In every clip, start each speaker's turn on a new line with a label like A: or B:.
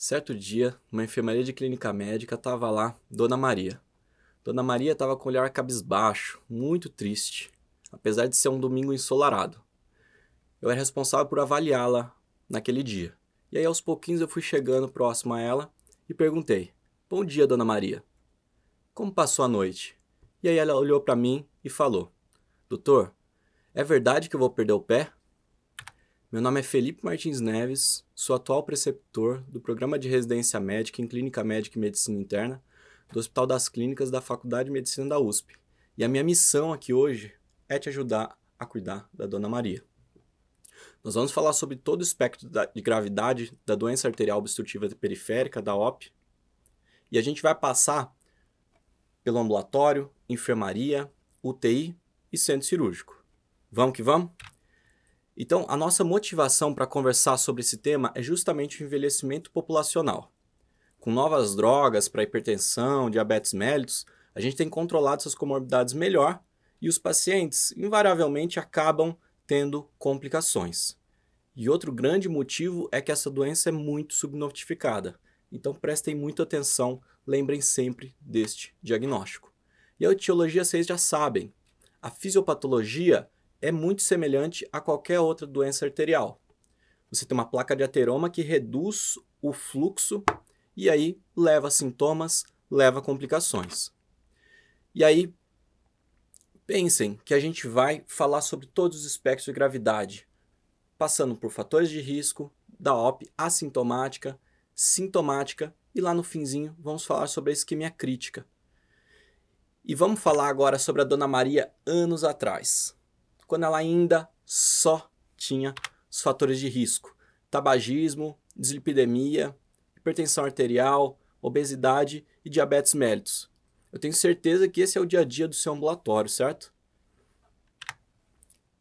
A: Certo dia, uma enfermaria de clínica médica estava lá, Dona Maria. Dona Maria estava com o olhar cabisbaixo, muito triste, apesar de ser um domingo ensolarado. Eu era responsável por avaliá-la naquele dia. E aí, aos pouquinhos, eu fui chegando próximo a ela e perguntei: Bom dia, Dona Maria. Como passou a noite? E aí ela olhou para mim e falou: Doutor, é verdade que eu vou perder o pé? Meu nome é Felipe Martins Neves, sou atual preceptor do Programa de Residência Médica em Clínica Médica e Medicina Interna do Hospital das Clínicas da Faculdade de Medicina da USP. E a minha missão aqui hoje é te ajudar a cuidar da Dona Maria. Nós vamos falar sobre todo o espectro de gravidade da doença arterial obstrutiva periférica, da OP, e a gente vai passar pelo ambulatório, enfermaria, UTI e centro cirúrgico. Vamos que vamos? Então, a nossa motivação para conversar sobre esse tema é justamente o envelhecimento populacional. Com novas drogas para hipertensão, diabetes mellitus, a gente tem controlado essas comorbidades melhor e os pacientes, invariavelmente, acabam tendo complicações. E outro grande motivo é que essa doença é muito subnotificada. Então prestem muita atenção, lembrem sempre deste diagnóstico. E a etiologia vocês já sabem. A fisiopatologia é muito semelhante a qualquer outra doença arterial. Você tem uma placa de ateroma que reduz o fluxo e aí leva sintomas, leva complicações. E aí, pensem que a gente vai falar sobre todos os espectros de gravidade, passando por fatores de risco, da OP assintomática, sintomática e lá no finzinho vamos falar sobre a isquemia crítica. E vamos falar agora sobre a Dona Maria anos atrás quando ela ainda só tinha os fatores de risco: tabagismo, dislipidemia, hipertensão arterial, obesidade e diabetes mellitus. Eu tenho certeza que esse é o dia a dia do seu ambulatório, certo?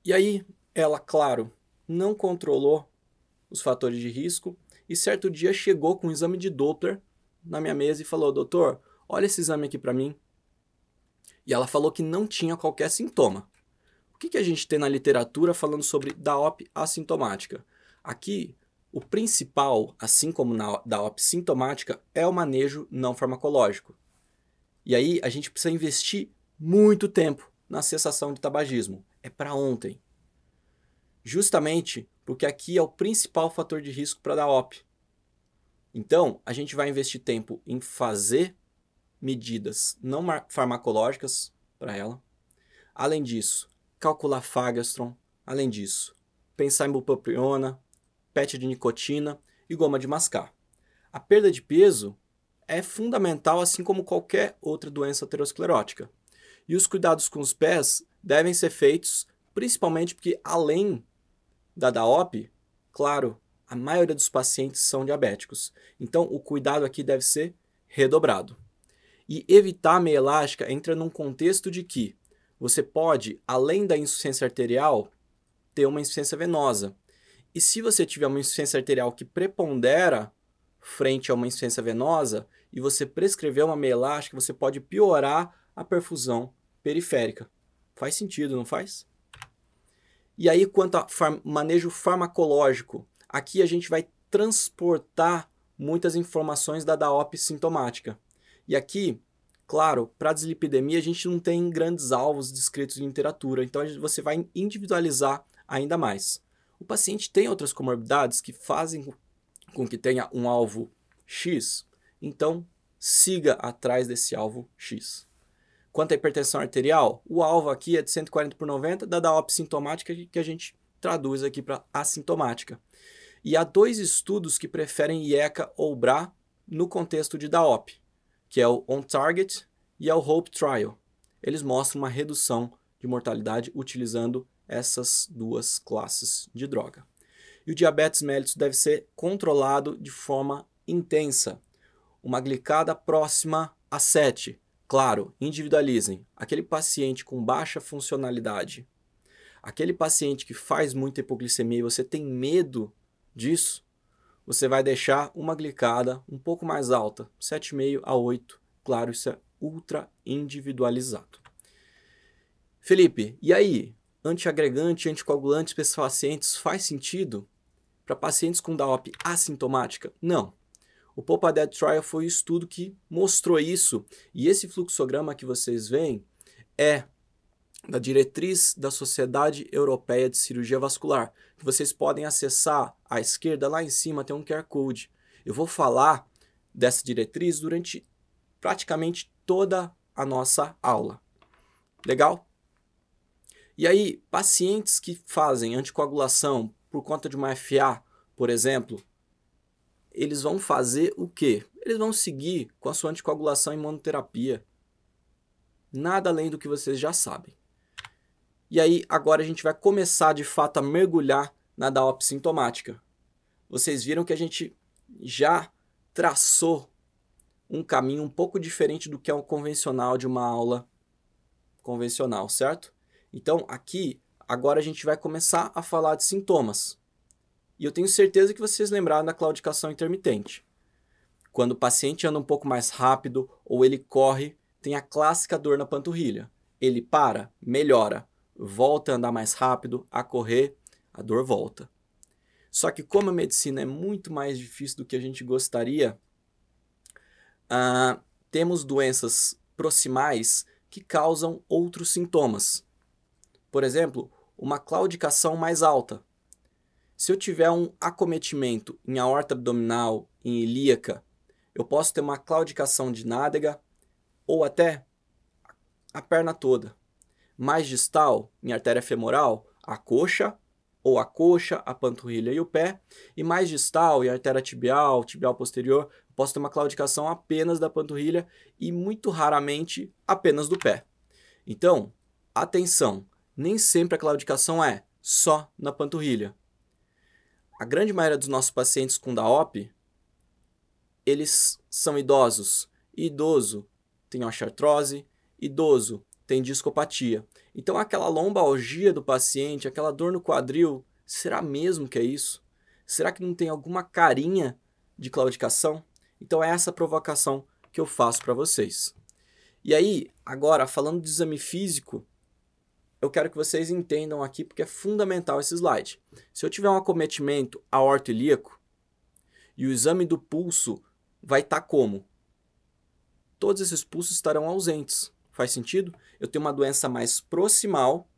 A: E aí, ela, claro, não controlou os fatores de risco e certo dia chegou com um exame de Doppler na minha mesa e falou: "Doutor, olha esse exame aqui para mim". E ela falou que não tinha qualquer sintoma. O que, que a gente tem na literatura falando sobre DAOP assintomática? Aqui, o principal, assim como na DAOP sintomática, é o manejo não farmacológico. E aí a gente precisa investir muito tempo na cessação de tabagismo. É para ontem. Justamente porque aqui é o principal fator de risco para a DAOP. Então, a gente vai investir tempo em fazer medidas não farmacológicas para ela. Além disso, calcular Fagastron, Além disso, pensar em bupropiona, PET de nicotina e goma de mascar. A perda de peso é fundamental, assim como qualquer outra doença aterosclerótica. E os cuidados com os pés devem ser feitos principalmente porque, além da DAOP, claro, a maioria dos pacientes são diabéticos. Então, o cuidado aqui deve ser redobrado. E evitar a meia elástica entra num contexto de que você pode, além da insuficiência arterial, ter uma insuficiência venosa. E se você tiver uma insuficiência arterial que prepondera frente a uma insuficiência venosa e você prescrever uma meia elástica, você pode piorar a perfusão periférica. Faz sentido, não faz? E aí, quanto ao far manejo farmacológico, aqui a gente vai transportar muitas informações da DAOP sintomática. E aqui Claro, para a deslipidemia a gente não tem grandes alvos descritos em literatura, então você vai individualizar ainda mais. O paciente tem outras comorbidades que fazem com que tenha um alvo X, então siga atrás desse alvo X. Quanto à hipertensão arterial, o alvo aqui é de 140 por 90 da DAOP sintomática que a gente traduz aqui para assintomática. E há dois estudos que preferem IECA ou BRA no contexto de DAOP que é o On Target e é o Hope Trial. Eles mostram uma redução de mortalidade utilizando essas duas classes de droga. E o diabetes mellitus deve ser controlado de forma intensa. Uma glicada próxima a 7. Claro, individualizem. Aquele paciente com baixa funcionalidade, aquele paciente que faz muita hipoglicemia e você tem medo disso, você vai deixar uma glicada um pouco mais alta, 7,5 a 8. Claro, isso é ultra individualizado. Felipe, e aí? Antiagregante, anticoagulantes para esses pacientes faz sentido? Para pacientes com DAOP assintomática? Não. O Dead Trial foi o estudo que mostrou isso. E esse fluxograma que vocês veem é da diretriz da Sociedade Europeia de Cirurgia Vascular, que vocês podem acessar à esquerda lá em cima tem um QR Code. Eu vou falar dessa diretriz durante praticamente toda a nossa aula. Legal? E aí, pacientes que fazem anticoagulação por conta de uma FA, por exemplo, eles vão fazer o quê? Eles vão seguir com a sua anticoagulação e monoterapia. Nada além do que vocês já sabem. E aí agora a gente vai começar de fato a mergulhar na DAO sintomática. Vocês viram que a gente já traçou um caminho um pouco diferente do que é o um convencional de uma aula convencional, certo? Então aqui agora a gente vai começar a falar de sintomas. E eu tenho certeza que vocês lembraram da claudicação intermitente. Quando o paciente anda um pouco mais rápido ou ele corre, tem a clássica dor na panturrilha. Ele para, melhora, volta a andar mais rápido, a correr, a dor volta. Só que como a medicina é muito mais difícil do que a gente gostaria, uh, temos doenças proximais que causam outros sintomas. Por exemplo, uma claudicação mais alta. Se eu tiver um acometimento em aorta abdominal, em ilíaca, eu posso ter uma claudicação de nádega ou até a perna toda. Mais distal, em artéria femoral, a coxa ou a coxa, a panturrilha e o pé. E mais distal, em artéria tibial, tibial posterior, posso ter uma claudicação apenas da panturrilha e muito raramente apenas do pé. Então, atenção, nem sempre a claudicação é só na panturrilha. A grande maioria dos nossos pacientes com DAOP, eles são idosos. E idoso tem osteoartrose, idoso tem discopatia. Então, aquela lombalgia do paciente, aquela dor no quadril, será mesmo que é isso? Será que não tem alguma carinha de claudicação? Então, é essa provocação que eu faço para vocês. E aí, agora, falando de exame físico, eu quero que vocês entendam aqui, porque é fundamental esse slide. Se eu tiver um acometimento aorto-ilíaco, e o exame do pulso vai estar tá como? Todos esses pulsos estarão ausentes. Faz sentido? Eu tenho uma doença mais proximal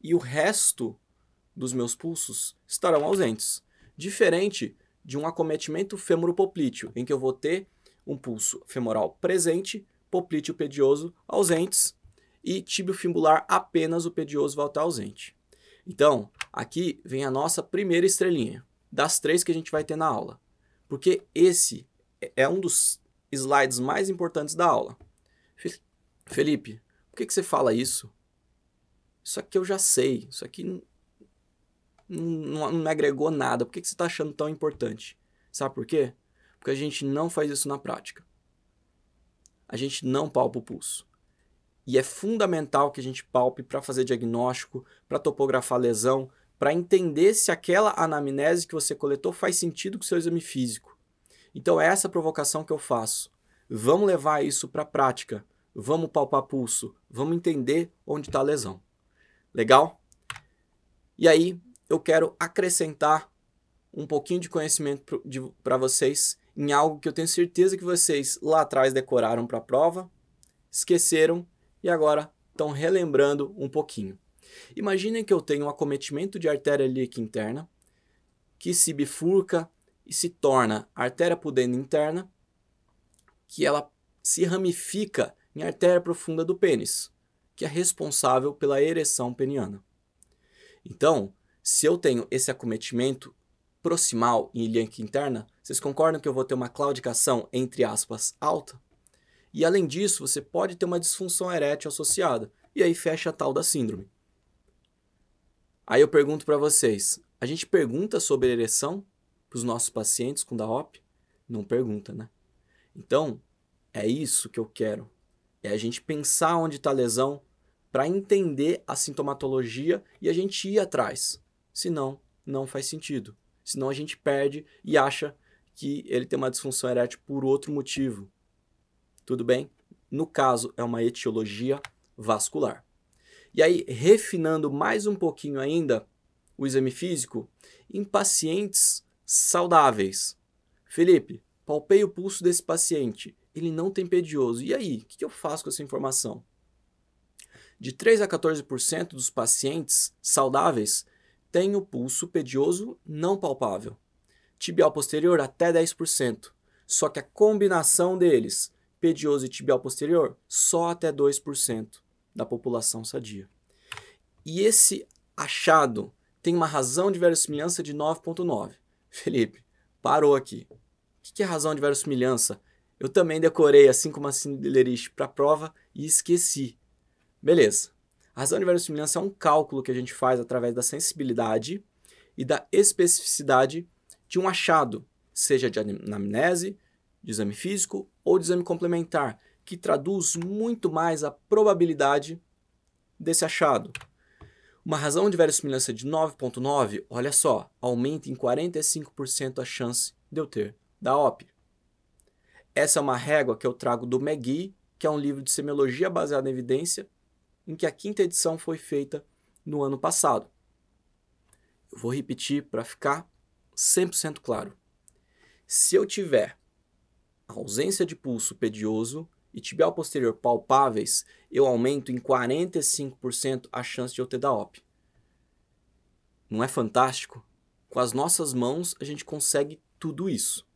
A: e o resto dos meus pulsos estarão ausentes. Diferente de um acometimento femoropoplíteo, em que eu vou ter um pulso femoral presente, poplíteo pedioso ausentes e tíbio apenas o pedioso vai estar ausente. Então, aqui vem a nossa primeira estrelinha, das três que a gente vai ter na aula, porque esse é um dos slides mais importantes da aula. Felipe, por que, que você fala isso? Isso aqui eu já sei, isso aqui não, não, não me agregou nada, por que, que você está achando tão importante? Sabe por quê? Porque a gente não faz isso na prática. A gente não palpa o pulso. E é fundamental que a gente palpe para fazer diagnóstico, para topografar lesão, para entender se aquela anamnese que você coletou faz sentido com o seu exame físico. Então, é essa provocação que eu faço. Vamos levar isso para a prática vamos palpar pulso, vamos entender onde está a lesão. Legal? E aí eu quero acrescentar um pouquinho de conhecimento para vocês em algo que eu tenho certeza que vocês lá atrás decoraram para a prova, esqueceram e agora estão relembrando um pouquinho. Imaginem que eu tenho um acometimento de artéria ilíaca interna que se bifurca e se torna artéria pudenda interna, que ela se ramifica em artéria profunda do pênis, que é responsável pela ereção peniana. Então, se eu tenho esse acometimento proximal em ilíaca interna, vocês concordam que eu vou ter uma claudicação, entre aspas, alta? E além disso, você pode ter uma disfunção erétil associada, e aí fecha a tal da síndrome. Aí eu pergunto para vocês, a gente pergunta sobre ereção para os nossos pacientes com DAOP? Não pergunta, né? Então, é isso que eu quero é a gente pensar onde está a lesão para entender a sintomatologia e a gente ir atrás. Senão, não faz sentido. Senão a gente perde e acha que ele tem uma disfunção erétil por outro motivo. Tudo bem? No caso, é uma etiologia vascular. E aí, refinando mais um pouquinho ainda o exame físico, em pacientes saudáveis. Felipe, palpei o pulso desse paciente ele não tem pedioso. E aí, o que eu faço com essa informação? De 3 a 14% dos pacientes saudáveis têm o pulso pedioso não palpável. Tibial posterior até 10%. Só que a combinação deles, pedioso e tibial posterior, só até 2% da população sadia. E esse achado tem uma razão de verossimilhança de 9.9. Felipe, parou aqui. O que é razão de verossimilhança? Eu também decorei assim como a Sindelerich para a prova e esqueci. Beleza. A razão de verossimilhança é um cálculo que a gente faz através da sensibilidade e da especificidade de um achado, seja de anamnese, de exame físico ou de exame complementar, que traduz muito mais a probabilidade desse achado. Uma razão de verossimilhança de 9.9, olha só, aumenta em 45% a chance de eu ter da OP. Essa é uma régua que eu trago do McGee, que é um livro de semiologia baseada em evidência, em que a quinta edição foi feita no ano passado. Eu vou repetir para ficar 100% claro. Se eu tiver ausência de pulso pedioso e tibial posterior palpáveis, eu aumento em 45% a chance de eu ter da OP. Não é fantástico? Com as nossas mãos, a gente consegue tudo isso.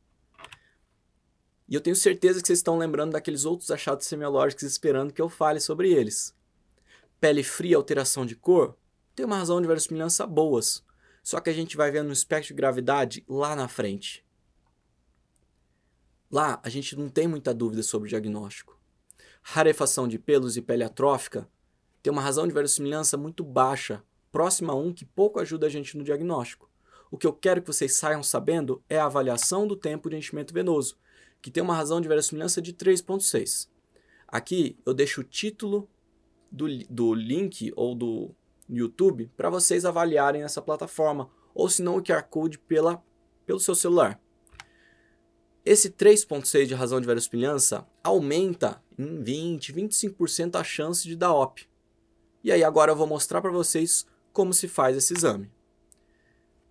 A: E eu tenho certeza que vocês estão lembrando daqueles outros achados semiológicos esperando que eu fale sobre eles. Pele fria, alteração de cor? Tem uma razão de verossimilhança boas, só que a gente vai ver no espectro de gravidade lá na frente. Lá, a gente não tem muita dúvida sobre o diagnóstico. Rarefação de pelos e pele atrófica tem uma razão de verossimilhança muito baixa, próxima a 1, um, que pouco ajuda a gente no diagnóstico. O que eu quero que vocês saiam sabendo é a avaliação do tempo de enchimento venoso, que tem uma razão de verossimilhança de 3.6. Aqui eu deixo o título do, do link ou do YouTube para vocês avaliarem essa plataforma, ou se não o QR Code pela, pelo seu celular. Esse 3.6 de razão de verossimilhança aumenta em 20, 25% a chance de dar OP. E aí agora eu vou mostrar para vocês como se faz esse exame.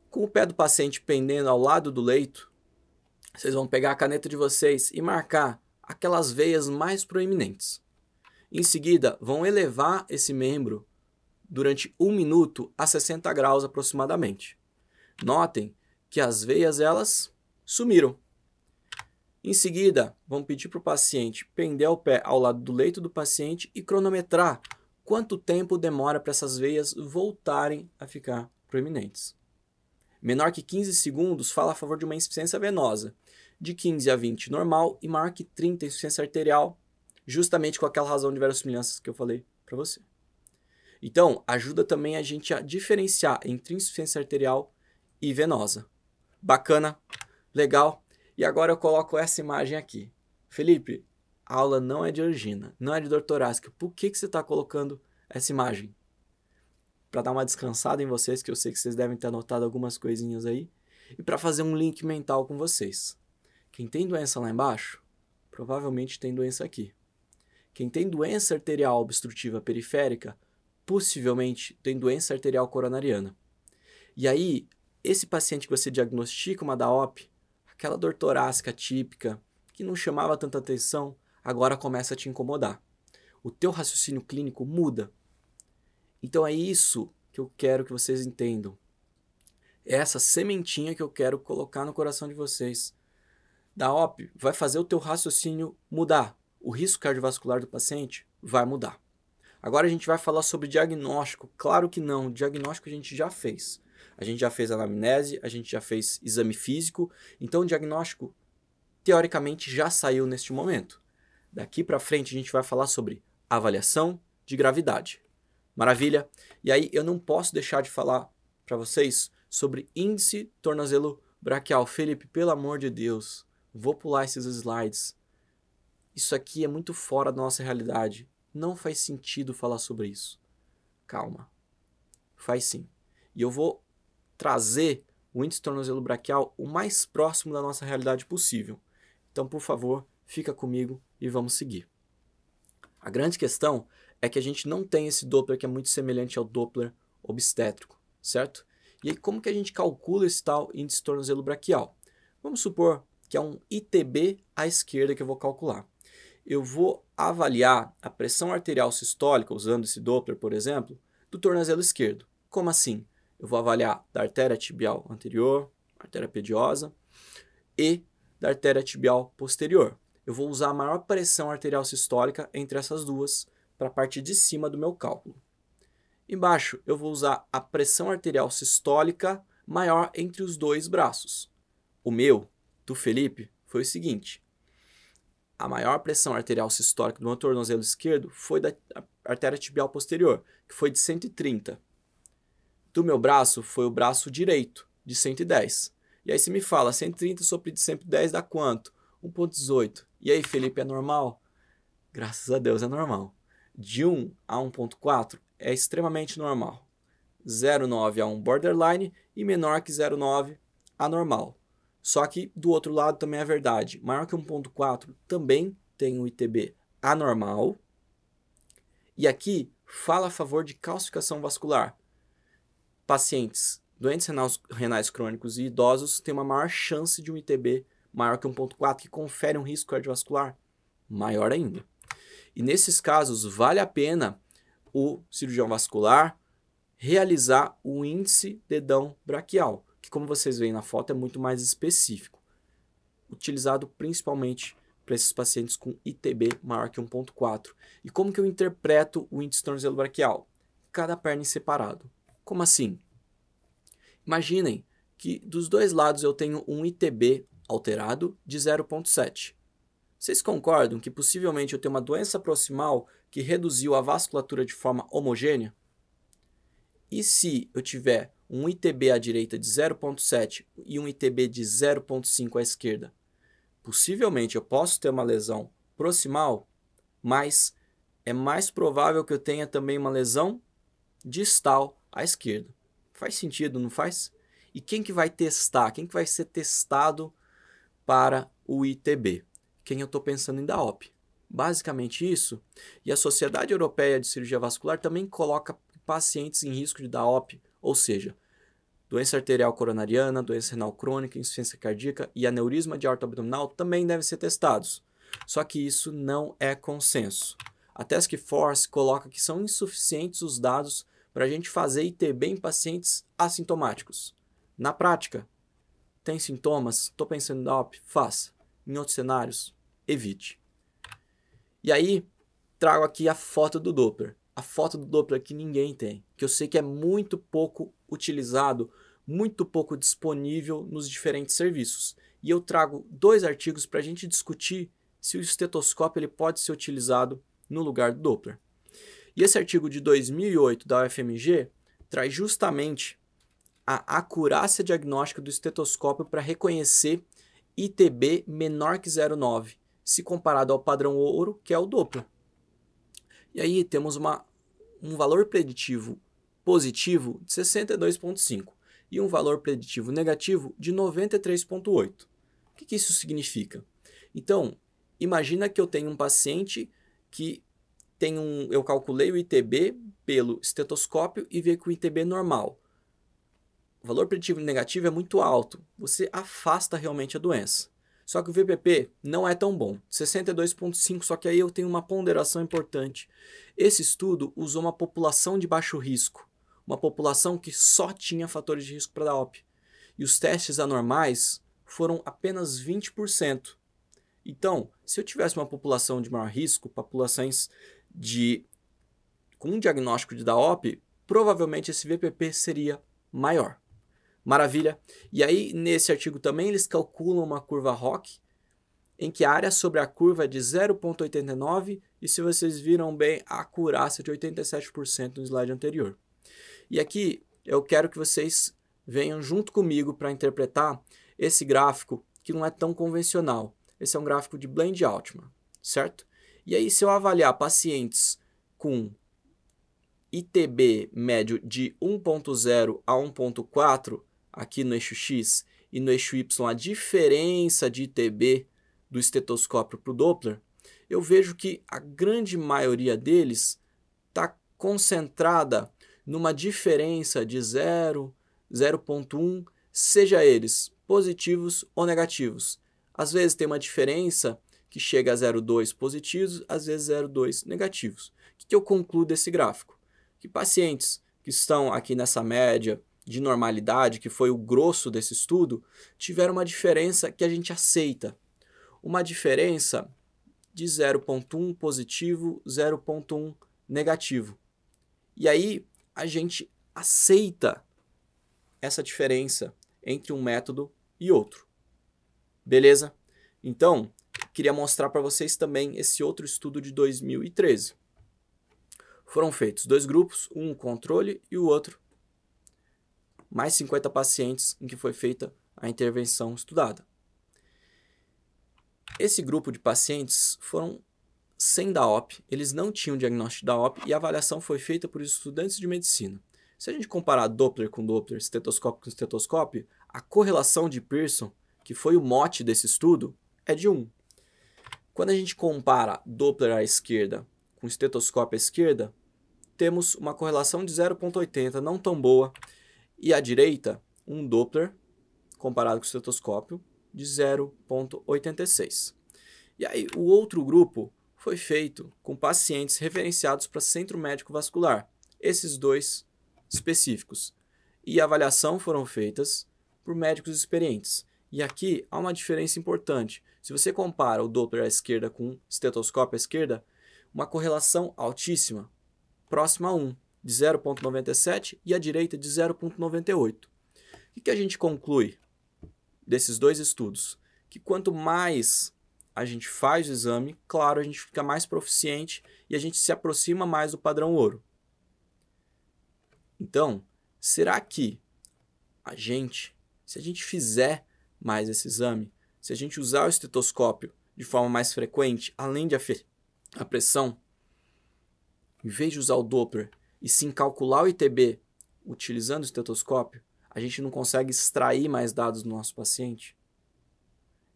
A: Com o pé do paciente pendendo ao lado do leito, vocês vão pegar a caneta de vocês e marcar aquelas veias mais proeminentes. Em seguida, vão elevar esse membro durante um minuto a 60 graus aproximadamente. Notem que as veias elas sumiram. Em seguida, vão pedir para o paciente pender o pé ao lado do leito do paciente e cronometrar quanto tempo demora para essas veias voltarem a ficar proeminentes. Menor que 15 segundos fala a favor de uma insuficiência venosa de 15 a 20 normal e maior que 30 insuficiência é arterial, justamente com aquela razão de várias semelhanças que eu falei para você. Então, ajuda também a gente a diferenciar entre insuficiência arterial e venosa. Bacana, legal. E agora eu coloco essa imagem aqui. Felipe, a aula não é de angina, não é de dor torácica. Por que, que você está colocando essa imagem? Para dar uma descansada em vocês, que eu sei que vocês devem ter anotado algumas coisinhas aí, e para fazer um link mental com vocês. Quem tem doença lá embaixo, provavelmente tem doença aqui. Quem tem doença arterial obstrutiva periférica, possivelmente tem doença arterial coronariana. E aí, esse paciente que você diagnostica uma DAOP, aquela dor torácica típica, que não chamava tanta atenção, agora começa a te incomodar. O teu raciocínio clínico muda. Então é isso que eu quero que vocês entendam. É essa sementinha que eu quero colocar no coração de vocês da OP vai fazer o teu raciocínio mudar. O risco cardiovascular do paciente vai mudar. Agora a gente vai falar sobre diagnóstico. Claro que não, diagnóstico a gente já fez. A gente já fez anamnese, a gente já fez exame físico, então o diagnóstico teoricamente já saiu neste momento. Daqui para frente a gente vai falar sobre avaliação de gravidade. Maravilha? E aí eu não posso deixar de falar para vocês sobre índice tornozelo braquial. Felipe, pelo amor de Deus, vou pular esses slides. Isso aqui é muito fora da nossa realidade. Não faz sentido falar sobre isso. Calma. Faz sim. E eu vou trazer o índice tornozelo braquial o mais próximo da nossa realidade possível. Então, por favor, fica comigo e vamos seguir. A grande questão é que a gente não tem esse Doppler que é muito semelhante ao Doppler obstétrico, certo? E aí, como que a gente calcula esse tal índice tornozelo braquial? Vamos supor que é um ITB à esquerda que eu vou calcular. Eu vou avaliar a pressão arterial sistólica, usando esse Doppler, por exemplo, do tornozelo esquerdo. Como assim? Eu vou avaliar da artéria tibial anterior, artéria pediosa, e da artéria tibial posterior. Eu vou usar a maior pressão arterial sistólica entre essas duas para a parte de cima do meu cálculo. Embaixo, eu vou usar a pressão arterial sistólica maior entre os dois braços. O meu do Felipe foi o seguinte: a maior pressão arterial sistólica do meu tornozelo esquerdo foi da artéria tibial posterior, que foi de 130. Do meu braço foi o braço direito, de 110. E aí você me fala, 130 sobre de 110 dá quanto? 1.18. E aí, Felipe, é normal? Graças a Deus é normal. De 1 a 1.4 é extremamente normal. 0,9 a 1 borderline e menor que 0,9 anormal. Só que do outro lado também é verdade. Maior que 1.4 também tem um ITB anormal. E aqui fala a favor de calcificação vascular. Pacientes doentes renais, renais crônicos e idosos têm uma maior chance de um ITB maior que 1.4 que confere um risco cardiovascular maior ainda. E nesses casos vale a pena o cirurgião vascular realizar o índice dedão braquial, que como vocês veem na foto é muito mais específico, utilizado principalmente para esses pacientes com ITB maior que 1.4. E como que eu interpreto o índice tornozelo-braquial? Cada perna em separado. Como assim? Imaginem que dos dois lados eu tenho um ITB alterado de 0.7. Vocês concordam que possivelmente eu tenho uma doença proximal que reduziu a vasculatura de forma homogênea? E se eu tiver um ITB à direita de 0,7 e um ITB de 0,5 à esquerda, possivelmente eu posso ter uma lesão proximal, mas é mais provável que eu tenha também uma lesão distal à esquerda. Faz sentido, não faz? E quem que vai testar? Quem que vai ser testado para o ITB? Quem eu estou pensando em da OP. Basicamente isso. E a Sociedade Europeia de Cirurgia Vascular também coloca pacientes em risco de DAOP, ou seja, Doença arterial coronariana, doença renal crônica, insuficiência cardíaca e aneurisma de aorta abdominal também devem ser testados. Só que isso não é consenso. A Task Force coloca que são insuficientes os dados para a gente fazer e ter bem pacientes assintomáticos. Na prática, tem sintomas? Estou pensando em DOP? Faça. Em outros cenários, evite. E aí, trago aqui a foto do Doppler. A foto do Doppler que ninguém tem, que eu sei que é muito pouco utilizado, muito pouco disponível nos diferentes serviços. E eu trago dois artigos para a gente discutir se o estetoscópio ele pode ser utilizado no lugar do Doppler. E esse artigo de 2008 da UFMG traz justamente a acurácia diagnóstica do estetoscópio para reconhecer ITB menor que 0,9, se comparado ao padrão ouro, que é o Doppler. E aí temos uma, um valor preditivo positivo de 62,5 e um valor preditivo negativo de 93,8. O que, que isso significa? Então, imagina que eu tenho um paciente que tem um, eu calculei o ITB pelo estetoscópio e vejo que o ITB é normal. O valor preditivo negativo é muito alto, você afasta realmente a doença. Só que o VPP não é tão bom, 62.5, só que aí eu tenho uma ponderação importante. Esse estudo usou uma população de baixo risco uma população que só tinha fatores de risco para dar OP. E os testes anormais foram apenas 20%. Então, se eu tivesse uma população de maior risco, populações de com um diagnóstico de DAOP, provavelmente esse VPP seria maior. Maravilha. E aí, nesse artigo também, eles calculam uma curva ROC, em que a área sobre a curva é de 0,89, e se vocês viram bem, a acurácia é de 87% no slide anterior. E aqui eu quero que vocês venham junto comigo para interpretar esse gráfico que não é tão convencional. Esse é um gráfico de Blend Altman, certo? E aí, se eu avaliar pacientes com ITB médio de 1.0 a 1.4 aqui no eixo X e no eixo Y a diferença de ITB do estetoscópio para o Doppler, eu vejo que a grande maioria deles está concentrada numa diferença de 0, 0.1, seja eles positivos ou negativos. Às vezes tem uma diferença que chega a 0,2 positivos, às vezes 0,2 negativos. O que eu concluo desse gráfico? Que pacientes que estão aqui nessa média de normalidade, que foi o grosso desse estudo, tiveram uma diferença que a gente aceita. Uma diferença de 0,1 positivo, 0,1 negativo. E aí, a gente aceita essa diferença entre um método e outro. Beleza? Então, queria mostrar para vocês também esse outro estudo de 2013. Foram feitos dois grupos, um controle e o outro mais 50 pacientes em que foi feita a intervenção estudada. Esse grupo de pacientes foram sem da op, eles não tinham diagnóstico da op e a avaliação foi feita por estudantes de medicina. Se a gente comparar Doppler com Doppler, estetoscópio com estetoscópio, a correlação de Pearson, que foi o mote desse estudo, é de 1. Quando a gente compara Doppler à esquerda com estetoscópio à esquerda, temos uma correlação de 0,80, não tão boa. E à direita, um Doppler, comparado com estetoscópio, de 0,86. E aí, o outro grupo foi feito com pacientes referenciados para centro médico vascular, esses dois específicos. E a avaliação foram feitas por médicos experientes. E aqui há uma diferença importante. Se você compara o Doppler à esquerda com o estetoscópio à esquerda, uma correlação altíssima, próxima a 1, de 0,97 e à direita de 0,98. O que a gente conclui desses dois estudos? Que quanto mais a gente faz o exame, claro, a gente fica mais proficiente e a gente se aproxima mais do padrão ouro. Então, será que a gente, se a gente fizer mais esse exame, se a gente usar o estetoscópio de forma mais frequente, além de a pressão, em vez de usar o Doppler e sim calcular o ITB utilizando o estetoscópio, a gente não consegue extrair mais dados do nosso paciente?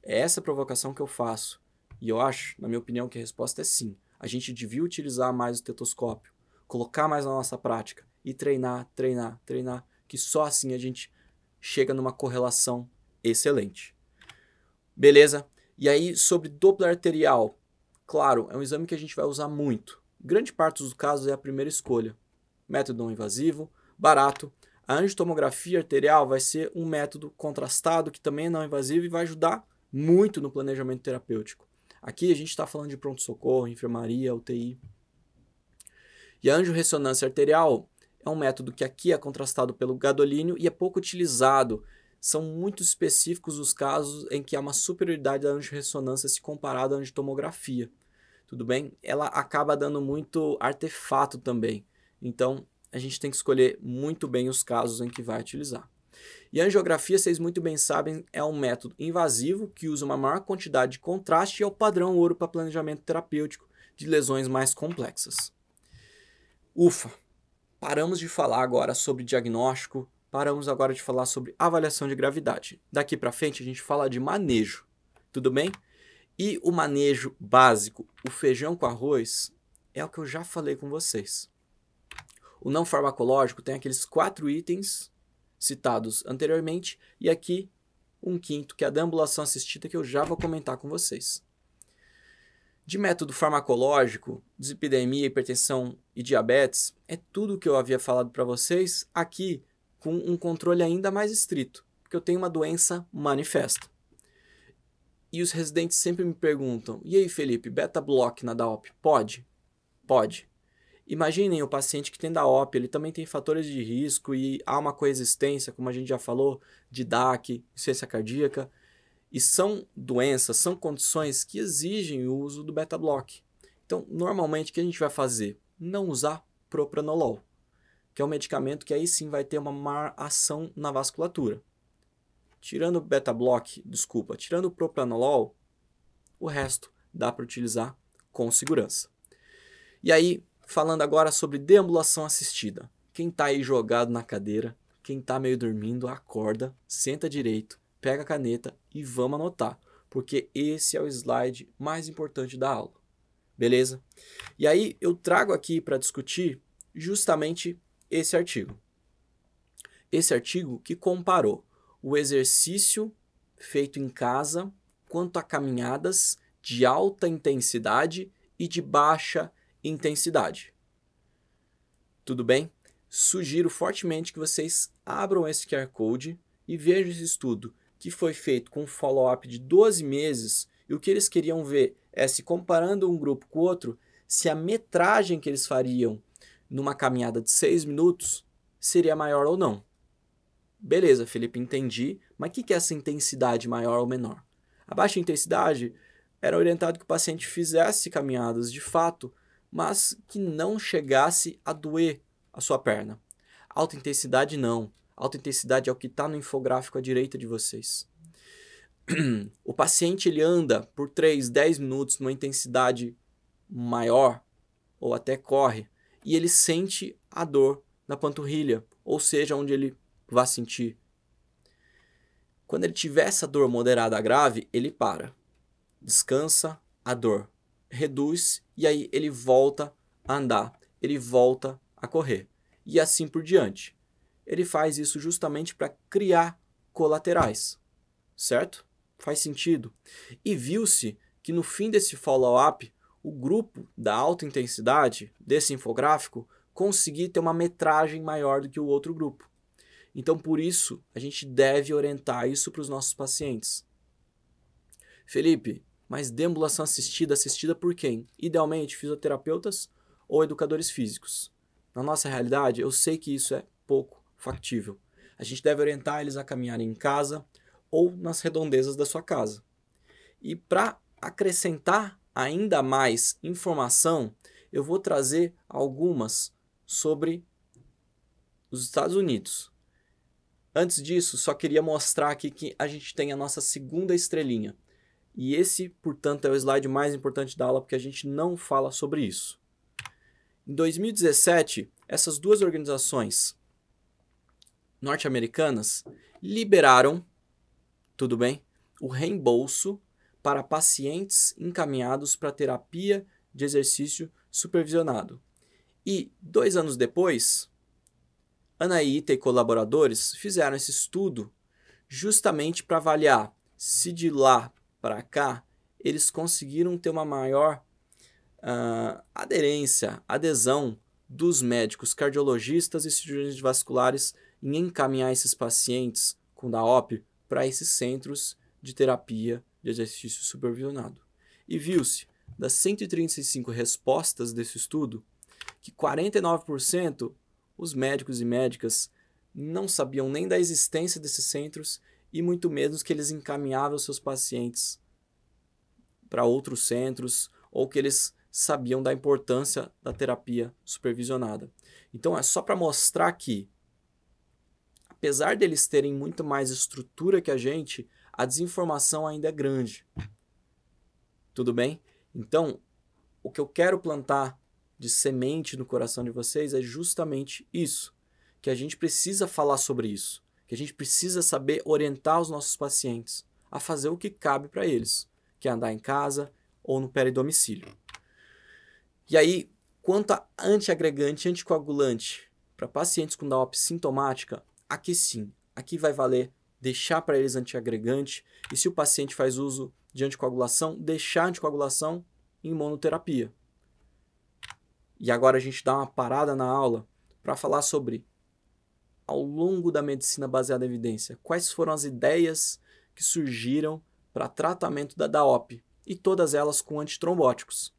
A: É essa provocação que eu faço. E eu acho, na minha opinião, que a resposta é sim. A gente devia utilizar mais o tetoscópio, colocar mais na nossa prática e treinar, treinar, treinar, que só assim a gente chega numa correlação excelente. Beleza? E aí, sobre Doppler arterial. Claro, é um exame que a gente vai usar muito. Grande parte dos casos é a primeira escolha. Método não invasivo, barato. A angiotomografia arterial vai ser um método contrastado que também é não invasivo e vai ajudar muito no planejamento terapêutico. Aqui a gente está falando de pronto-socorro, enfermaria, UTI. E a angiorressonância arterial é um método que aqui é contrastado pelo gadolínio e é pouco utilizado. São muito específicos os casos em que há uma superioridade da angiorressonância se comparada à angiotomografia. Tudo bem? Ela acaba dando muito artefato também. Então, a gente tem que escolher muito bem os casos em que vai utilizar. E a angiografia, vocês muito bem sabem, é um método invasivo que usa uma maior quantidade de contraste e é o padrão ouro para planejamento terapêutico de lesões mais complexas. Ufa! Paramos de falar agora sobre diagnóstico, paramos agora de falar sobre avaliação de gravidade. Daqui para frente a gente fala de manejo, tudo bem? E o manejo básico, o feijão com arroz, é o que eu já falei com vocês. O não farmacológico tem aqueles quatro itens citados anteriormente, e aqui um quinto, que é a ambulação assistida, que eu já vou comentar com vocês. De método farmacológico, dislipidemia, hipertensão e diabetes, é tudo o que eu havia falado para vocês aqui com um controle ainda mais estrito, porque eu tenho uma doença manifesta. E os residentes sempre me perguntam: "E aí, Felipe, beta block na DAOP pode?" Pode. Imaginem o paciente que tem da OP, ele também tem fatores de risco e há uma coexistência, como a gente já falou, de DAC, insuficiência cardíaca. E são doenças, são condições que exigem o uso do beta-block. Então, normalmente, o que a gente vai fazer? Não usar propranolol, que é um medicamento que aí sim vai ter uma má ação na vasculatura. Tirando o beta-block, desculpa, tirando o propranolol, o resto dá para utilizar com segurança. E aí, falando agora sobre deambulação assistida. Quem está aí jogado na cadeira, quem está meio dormindo, acorda, senta direito, pega a caneta e vamos anotar, porque esse é o slide mais importante da aula. Beleza? E aí eu trago aqui para discutir justamente esse artigo. Esse artigo que comparou o exercício feito em casa quanto a caminhadas de alta intensidade e de baixa intensidade intensidade. Tudo bem? Sugiro fortemente que vocês abram esse QR Code e vejam esse estudo que foi feito com um follow-up de 12 meses e o que eles queriam ver é se comparando um grupo com o outro, se a metragem que eles fariam numa caminhada de 6 minutos seria maior ou não. Beleza, Felipe, entendi, mas o que, que é essa intensidade maior ou menor? A baixa intensidade era orientado que o paciente fizesse caminhadas de fato mas que não chegasse a doer a sua perna. Alta intensidade não. Alta intensidade é o que está no infográfico à direita de vocês. O paciente ele anda por 3, 10 minutos numa intensidade maior ou até corre e ele sente a dor na panturrilha, ou seja, onde ele vai sentir. Quando ele tiver essa dor moderada a grave, ele para, descansa a dor, reduz e aí ele volta a andar, ele volta a correr e assim por diante. Ele faz isso justamente para criar colaterais, certo? Faz sentido. E viu-se que no fim desse follow-up, o grupo da alta intensidade desse infográfico conseguir ter uma metragem maior do que o outro grupo. Então, por isso, a gente deve orientar isso para os nossos pacientes. Felipe, mas deambulação assistida, assistida por quem? Idealmente, fisioterapeutas ou educadores físicos. Na nossa realidade, eu sei que isso é pouco factível. A gente deve orientar eles a caminharem em casa ou nas redondezas da sua casa. E para acrescentar ainda mais informação, eu vou trazer algumas sobre os Estados Unidos. Antes disso, só queria mostrar aqui que a gente tem a nossa segunda estrelinha. E esse, portanto, é o slide mais importante da aula porque a gente não fala sobre isso. Em 2017, essas duas organizações norte-americanas liberaram, tudo bem, o reembolso para pacientes encaminhados para terapia de exercício supervisionado. E dois anos depois, Anaíta e colaboradores fizeram esse estudo justamente para avaliar se de lá para cá, eles conseguiram ter uma maior uh, aderência, adesão dos médicos cardiologistas e cirurgiões vasculares em encaminhar esses pacientes com DAOP para esses centros de terapia de exercício supervisionado. E viu-se, das 135 respostas desse estudo, que 49% os médicos e médicas não sabiam nem da existência desses centros e muito menos que eles encaminhavam seus pacientes para outros centros ou que eles sabiam da importância da terapia supervisionada. Então é só para mostrar que, apesar deles terem muito mais estrutura que a gente, a desinformação ainda é grande. Tudo bem? Então, o que eu quero plantar de semente no coração de vocês é justamente isso, que a gente precisa falar sobre isso que a gente precisa saber orientar os nossos pacientes a fazer o que cabe para eles, que é andar em casa ou no peridomicílio. E aí, quanto a antiagregante anticoagulante para pacientes com DAOP sintomática, aqui sim, aqui vai valer deixar para eles antiagregante e se o paciente faz uso de anticoagulação, deixar anticoagulação em monoterapia. E agora a gente dá uma parada na aula para falar sobre ao longo da medicina baseada em evidência? Quais foram as ideias que surgiram para tratamento da DAOP? E todas elas com antitrombóticos.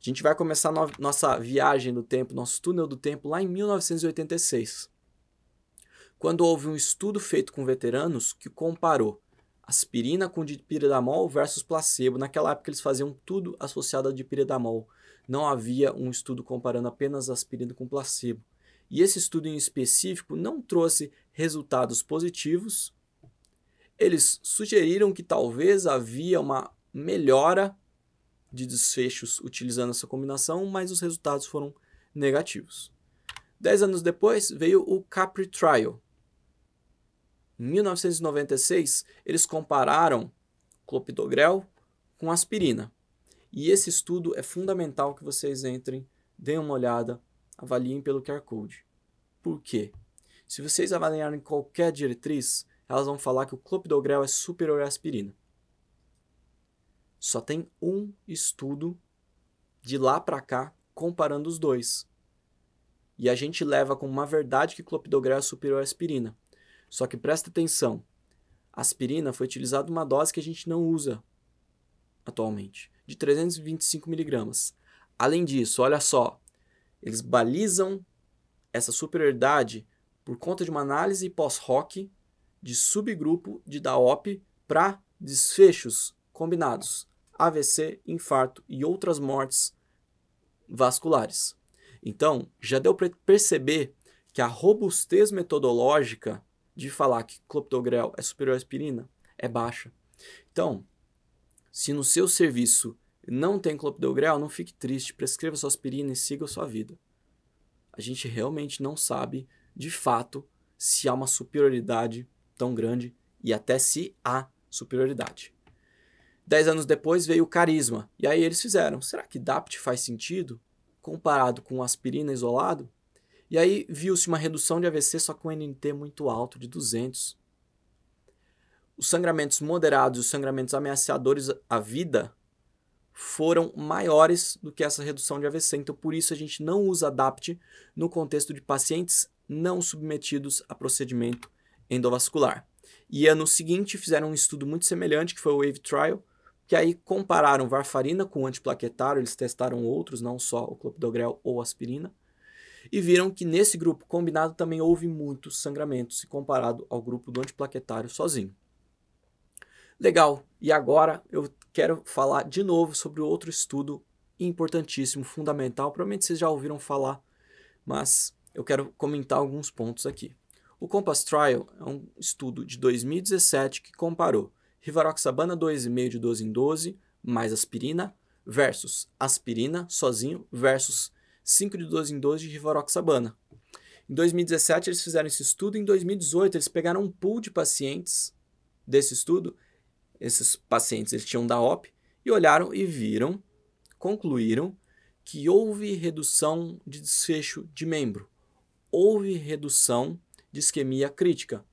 A: A gente vai começar no nossa viagem do tempo, nosso túnel do tempo, lá em 1986, quando houve um estudo feito com veteranos que comparou aspirina com dipiridamol versus placebo. Naquela época eles faziam tudo associado a dipiridamol. Não havia um estudo comparando apenas aspirina com placebo e esse estudo em específico não trouxe resultados positivos, eles sugeriram que talvez havia uma melhora de desfechos utilizando essa combinação, mas os resultados foram negativos. Dez anos depois veio o Capri Trial. Em 1996, eles compararam clopidogrel com aspirina. E esse estudo é fundamental que vocês entrem, deem uma olhada, avaliem pelo QR Code. Por quê? Se vocês avaliarem qualquer diretriz, elas vão falar que o clopidogrel é superior à aspirina. Só tem um estudo de lá para cá comparando os dois. E a gente leva como uma verdade que clopidogrel é superior à aspirina. Só que presta atenção, aspirina foi utilizada uma dose que a gente não usa atualmente, de 325 miligramas. Além disso, olha só, eles balizam essa superioridade por conta de uma análise pós-hoc de subgrupo de DAOP para desfechos combinados, AVC, infarto e outras mortes vasculares. Então, já deu para perceber que a robustez metodológica de falar que clopidogrel é superior à aspirina é baixa. Então, se no seu serviço não tem clopidogrel, não fique triste, prescreva sua aspirina e siga a sua vida. A gente realmente não sabe, de fato, se há uma superioridade tão grande e até se há superioridade. Dez anos depois veio o carisma, e aí eles fizeram, será que DAPT faz sentido comparado com aspirina isolado? E aí viu-se uma redução de AVC só com NNT muito alto, de 200. Os sangramentos moderados e os sangramentos ameaçadores à vida foram maiores do que essa redução de AVC. Então, por isso a gente não usa ADAPT no contexto de pacientes não submetidos a procedimento endovascular. E ano é seguinte fizeram um estudo muito semelhante, que foi o WAVE Trial, que aí compararam varfarina com antiplaquetário, eles testaram outros, não só o clopidogrel ou aspirina, e viram que nesse grupo combinado também houve muitos sangramentos se comparado ao grupo do antiplaquetário sozinho. Legal, e agora eu quero falar de novo sobre outro estudo importantíssimo, fundamental. Provavelmente vocês já ouviram falar, mas eu quero comentar alguns pontos aqui. O Compass Trial é um estudo de 2017 que comparou Rivaroxabana 2,5 de 12 em 12 mais aspirina versus aspirina sozinho versus 5 de 12 em 12 de Rivaroxabana. Em 2017 eles fizeram esse estudo, em 2018 eles pegaram um pool de pacientes desse estudo esses pacientes eles tinham OP e olharam e viram, concluíram que houve redução de desfecho de membro, houve redução de isquemia crítica.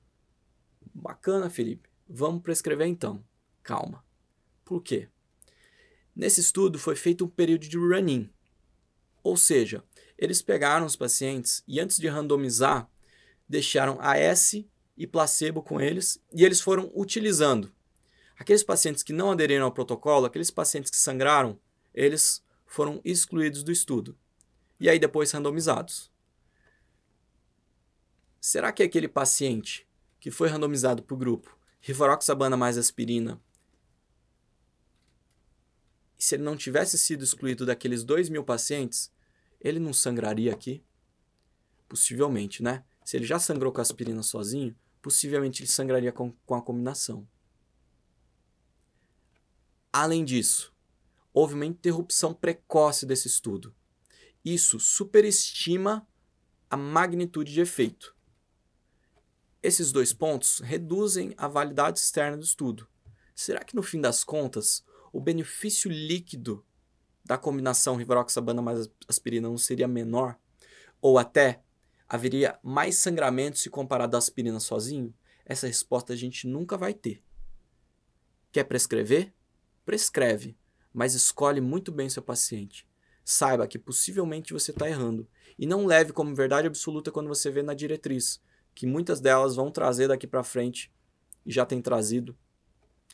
A: Bacana, Felipe. Vamos prescrever então. Calma. Por quê? Nesse estudo foi feito um período de run-in, ou seja, eles pegaram os pacientes e antes de randomizar, deixaram AS e placebo com eles e eles foram utilizando Aqueles pacientes que não aderiram ao protocolo, aqueles pacientes que sangraram, eles foram excluídos do estudo. E aí depois randomizados. Será que aquele paciente que foi randomizado para o grupo rivaroxabana mais aspirina, se ele não tivesse sido excluído daqueles 2 mil pacientes, ele não sangraria aqui? Possivelmente, né? Se ele já sangrou com a aspirina sozinho, possivelmente ele sangraria com, com a combinação. Além disso, houve uma interrupção precoce desse estudo. Isso superestima a magnitude de efeito. Esses dois pontos reduzem a validade externa do estudo. Será que no fim das contas, o benefício líquido da combinação rivaroxabana mais aspirina não seria menor? Ou até haveria mais sangramento se comparado à aspirina sozinho? Essa resposta a gente nunca vai ter. Quer prescrever? prescreve, mas escolhe muito bem seu paciente. Saiba que possivelmente você está errando e não leve como verdade absoluta quando você vê na diretriz, que muitas delas vão trazer daqui para frente e já tem trazido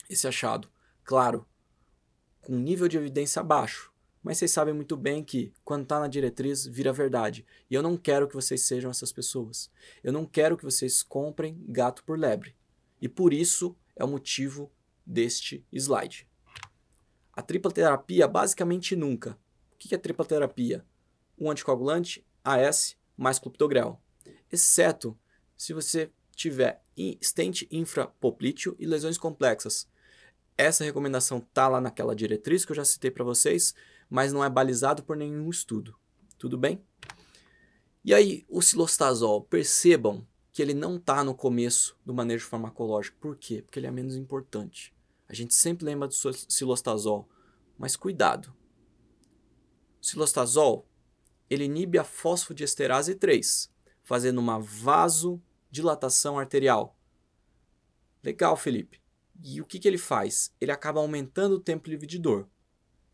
A: esse achado. Claro, com nível de evidência baixo, mas vocês sabem muito bem que quando está na diretriz vira verdade. E eu não quero que vocês sejam essas pessoas. Eu não quero que vocês comprem gato por lebre. E por isso é o motivo deste slide. A tripla terapia basicamente nunca. O que é tripla terapia? Um anticoagulante, AS, mais clopidogrel. Exceto se você tiver estente infrapoplíteo e lesões complexas. Essa recomendação tá lá naquela diretriz que eu já citei para vocês, mas não é balizado por nenhum estudo. Tudo bem? E aí, o silostazol, percebam que ele não está no começo do manejo farmacológico. Por quê? Porque ele é menos importante. A gente sempre lembra do silostazol, mas cuidado. O silostazol, ele inibe a fosfodiesterase 3, fazendo uma vasodilatação arterial. Legal, Felipe. E o que, que ele faz? Ele acaba aumentando o tempo livre de dor.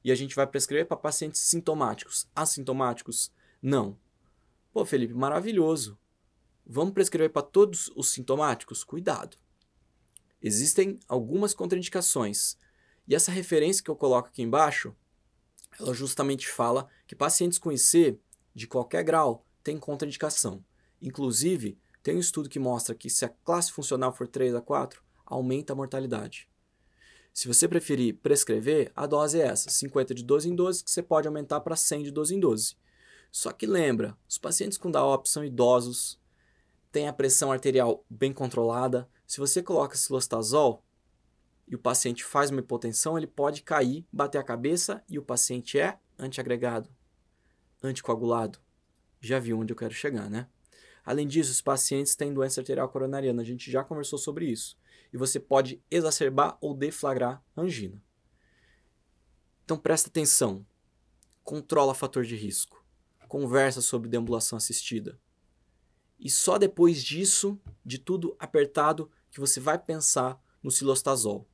A: E a gente vai prescrever para pacientes sintomáticos. Assintomáticos? Não. Pô, Felipe, maravilhoso. Vamos prescrever para todos os sintomáticos? Cuidado. Existem algumas contraindicações. E essa referência que eu coloco aqui embaixo, ela justamente fala que pacientes com IC de qualquer grau têm contraindicação. Inclusive, tem um estudo que mostra que se a classe funcional for 3 a 4, aumenta a mortalidade. Se você preferir prescrever, a dose é essa, 50 de 12 em 12, que você pode aumentar para 100 de 12 em 12. Só que lembra, os pacientes com DAOP são idosos, têm a pressão arterial bem controlada, se você coloca silostazol e o paciente faz uma hipotensão, ele pode cair, bater a cabeça e o paciente é antiagregado, anticoagulado. Já viu onde eu quero chegar, né? Além disso, os pacientes têm doença arterial coronariana, a gente já conversou sobre isso. E você pode exacerbar ou deflagrar angina. Então presta atenção. Controla fator de risco. Conversa sobre deambulação assistida. E só depois disso, de tudo apertado, que você vai pensar no silostazol.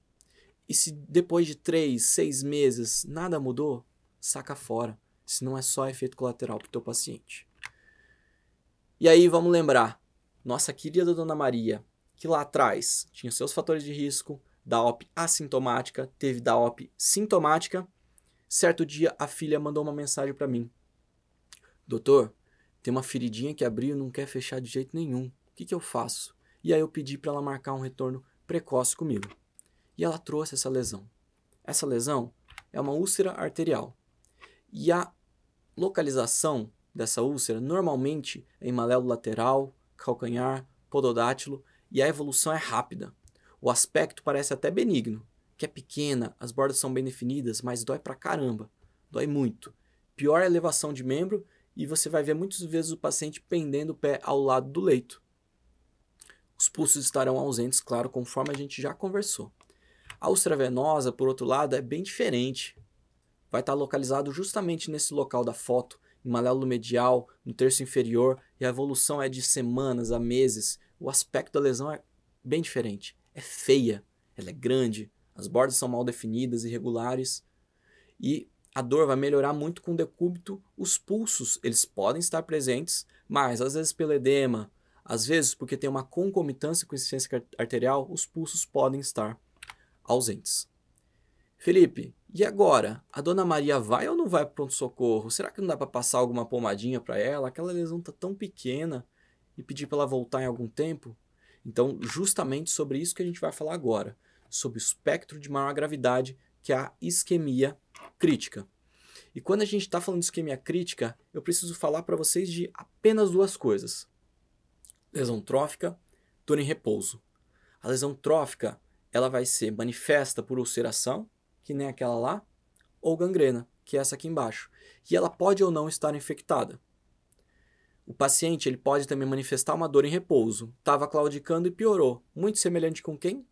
A: E se depois de três, seis meses nada mudou, saca fora, se não é só efeito colateral para o teu paciente. E aí vamos lembrar, nossa querida Dona Maria, que lá atrás tinha seus fatores de risco, da OP assintomática, teve da OP sintomática. Certo dia a filha mandou uma mensagem para mim. Doutor, tem uma feridinha que abriu e não quer fechar de jeito nenhum. O que, que eu faço? E aí eu pedi para ela marcar um retorno precoce comigo. E ela trouxe essa lesão. Essa lesão é uma úlcera arterial. E a localização dessa úlcera normalmente é em maléolo lateral, calcanhar, pododátilo e a evolução é rápida. O aspecto parece até benigno, que é pequena, as bordas são bem definidas, mas dói pra caramba, dói muito. Pior a elevação de membro e você vai ver muitas vezes o paciente pendendo o pé ao lado do leito. Os pulsos estarão ausentes, claro, conforme a gente já conversou. A venosa por outro lado, é bem diferente. Vai estar localizado justamente nesse local da foto, em maléolo medial, no terço inferior, e a evolução é de semanas a meses. O aspecto da lesão é bem diferente. É feia, ela é grande, as bordas são mal definidas, irregulares, e a dor vai melhorar muito com decúbito. Os pulsos, eles podem estar presentes, mas às vezes pelo edema, às vezes porque tem uma concomitância com a insuficiência arterial, os pulsos podem estar ausentes. Felipe, e agora? A dona Maria vai ou não vai para pronto-socorro? Será que não dá para passar alguma pomadinha para ela? Aquela lesão está tão pequena e pedir para ela voltar em algum tempo? Então, justamente sobre isso que a gente vai falar agora, sobre o espectro de maior gravidade que é a isquemia crítica. E quando a gente está falando de isquemia crítica, eu preciso falar para vocês de apenas duas coisas: lesão trófica, dor em repouso. A lesão trófica ela vai ser manifesta por ulceração, que nem aquela lá, ou gangrena, que é essa aqui embaixo. E ela pode ou não estar infectada. O paciente ele pode também manifestar uma dor em repouso. Estava claudicando e piorou. Muito semelhante com quem?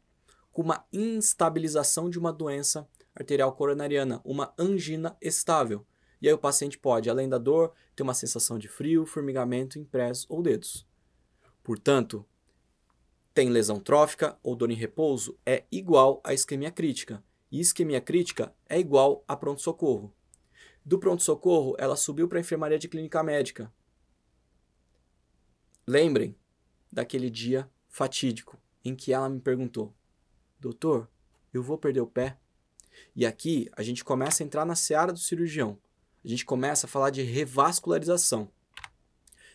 A: Com uma instabilização de uma doença arterial coronariana, uma angina estável. E aí o paciente pode, além da dor, ter uma sensação de frio, formigamento em pés ou dedos. Portanto, tem lesão trófica ou dor em repouso é igual à isquemia crítica. E isquemia crítica é igual a pronto-socorro. Do pronto-socorro, ela subiu para a enfermaria de clínica médica. Lembrem daquele dia fatídico em que ela me perguntou: Doutor, eu vou perder o pé? E aqui a gente começa a entrar na seara do cirurgião. A gente começa a falar de revascularização.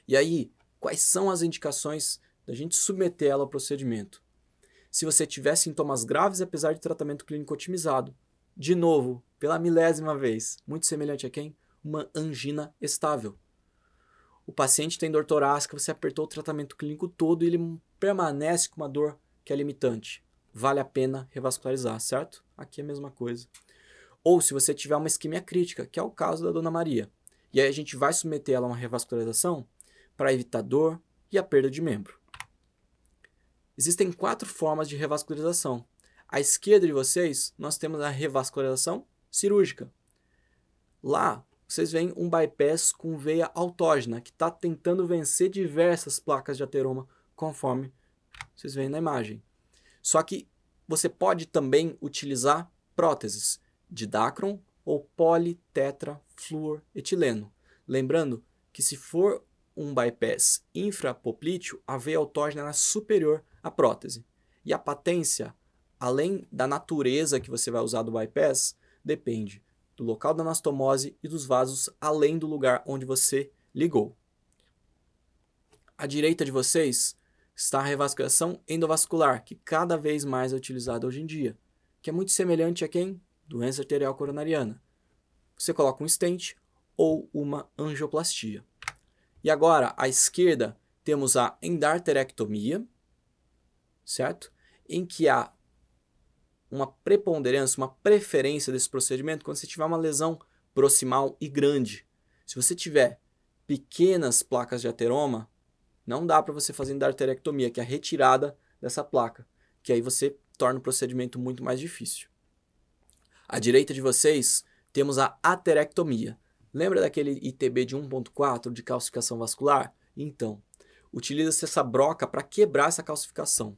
A: E aí, quais são as indicações da gente submeter ela ao procedimento? Se você tiver sintomas graves, apesar de tratamento clínico otimizado, de novo, pela milésima vez, muito semelhante a quem? Uma angina estável. O paciente tem dor torácica, você apertou o tratamento clínico todo e ele permanece com uma dor que é limitante. Vale a pena revascularizar, certo? aqui é a mesma coisa. Ou se você tiver uma isquemia crítica, que é o caso da Dona Maria. E aí a gente vai submeter ela a uma revascularização para evitar dor e a perda de membro. Existem quatro formas de revascularização. À esquerda de vocês, nós temos a revascularização cirúrgica. Lá, vocês veem um bypass com veia autógena, que está tentando vencer diversas placas de ateroma, conforme vocês veem na imagem. Só que você pode também utilizar próteses de Dacron ou politetrafluoretileno. Lembrando que se for um bypass infrapoplíteo, a veia autógena é superior à prótese. E a patência, além da natureza que você vai usar do bypass, depende do local da anastomose e dos vasos além do lugar onde você ligou. À direita de vocês está a revascularização endovascular, que cada vez mais é utilizada hoje em dia, que é muito semelhante a quem? Doença arterial coronariana. Você coloca um stent ou uma angioplastia. E agora, à esquerda, temos a endarterectomia, certo? Em que há uma preponderância, uma preferência desse procedimento quando você tiver uma lesão proximal e grande. Se você tiver pequenas placas de ateroma, não dá para você fazer endarterectomia, que é a retirada dessa placa, que aí você torna o procedimento muito mais difícil. À direita de vocês, temos a aterectomia. Lembra daquele ITB de 1.4 de calcificação vascular? Então, utiliza-se essa broca para quebrar essa calcificação.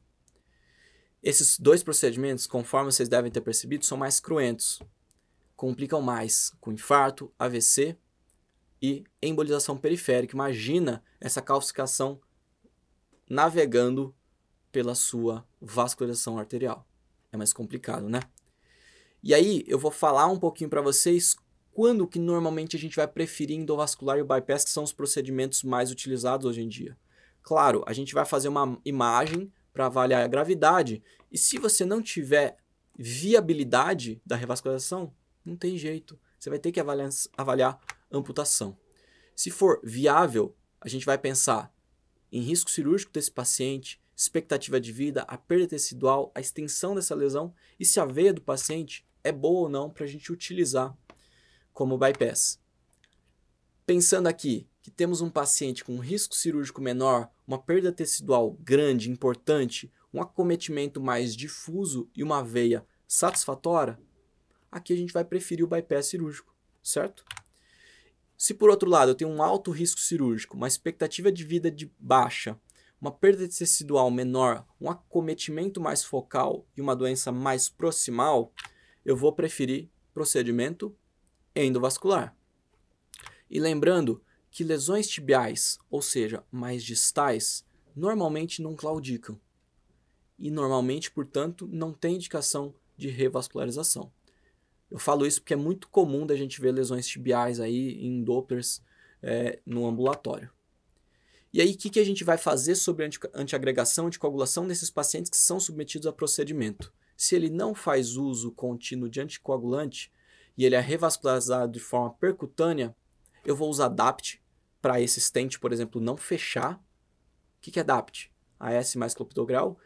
A: Esses dois procedimentos, conforme vocês devem ter percebido, são mais cruentos. Complicam mais com infarto, AVC e embolização periférica. Imagina essa calcificação navegando pela sua vascularização arterial. É mais complicado, né? E aí eu vou falar um pouquinho para vocês quando que normalmente a gente vai preferir endovascular e bypass, que são os procedimentos mais utilizados hoje em dia. Claro, a gente vai fazer uma imagem para avaliar a gravidade, e se você não tiver viabilidade da revascularização, não tem jeito. Você vai ter que avaliar, avaliar amputação. Se for viável, a gente vai pensar em risco cirúrgico desse paciente, expectativa de vida, a perda tecidual, a extensão dessa lesão e se a veia do paciente é boa ou não para a gente utilizar como bypass. Pensando aqui que temos um paciente com um risco cirúrgico menor, uma perda tecidual grande, importante, um acometimento mais difuso e uma veia satisfatória, aqui a gente vai preferir o bypass cirúrgico, certo? Se por outro lado eu tenho um alto risco cirúrgico, uma expectativa de vida de baixa, uma perda de tecidual menor, um acometimento mais focal e uma doença mais proximal, eu vou preferir procedimento endovascular. E lembrando que lesões tibiais, ou seja, mais distais, normalmente não claudicam e normalmente, portanto, não tem indicação de revascularização. Eu falo isso porque é muito comum da gente ver lesões tibiais aí em dopers é, no ambulatório. E aí, o que, que a gente vai fazer sobre anti antiagregação, anticoagulação nesses pacientes que são submetidos a procedimento? Se ele não faz uso contínuo de anticoagulante e ele é revascularizado de forma percutânea, eu vou usar DAPT para esse stent, por exemplo, não fechar. O que, que é DAPT? AS mais clopidogrel.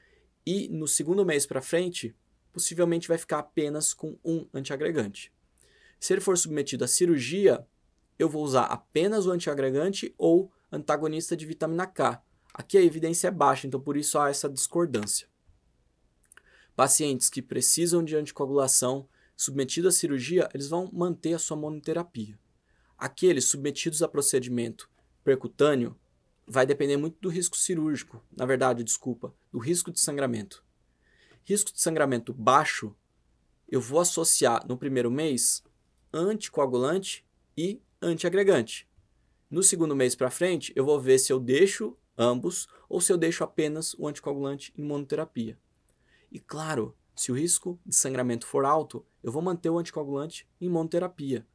A: E no segundo mês para frente, possivelmente vai ficar apenas com um antiagregante. Se ele for submetido à cirurgia, eu vou usar apenas o antiagregante ou antagonista de vitamina K. Aqui a evidência é baixa, então por isso há essa discordância. Pacientes que precisam de anticoagulação submetidos à cirurgia, eles vão manter a sua monoterapia. Aqueles submetidos a procedimento percutâneo vai depender muito do risco cirúrgico, na verdade, desculpa, do risco de sangramento risco de sangramento baixo, eu vou associar no primeiro mês anticoagulante e antiagregante. No segundo mês para frente, eu vou ver se eu deixo ambos ou se eu deixo apenas o anticoagulante em monoterapia. E claro, se o risco de sangramento for alto, eu vou manter o anticoagulante em monoterapia,